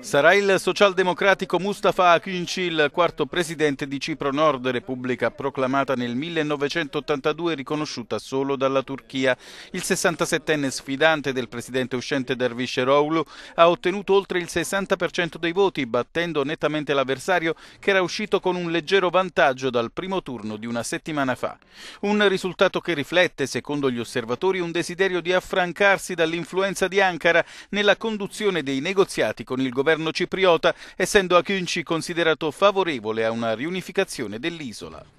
Sarà il socialdemocratico Mustafa il quarto presidente di Cipro Nord, repubblica proclamata nel 1982 e riconosciuta solo dalla Turchia. Il 67enne sfidante del presidente uscente Dervish Eroglu ha ottenuto oltre il 60% dei voti, battendo nettamente l'avversario che era uscito con un leggero vantaggio dal primo turno di una settimana fa. Un risultato che riflette, secondo gli osservatori, un desiderio di affrancarsi dall'influenza di Ankara nella conduzione dei negoziati con con il governo cipriota, essendo Akinci considerato favorevole a una riunificazione dell'isola.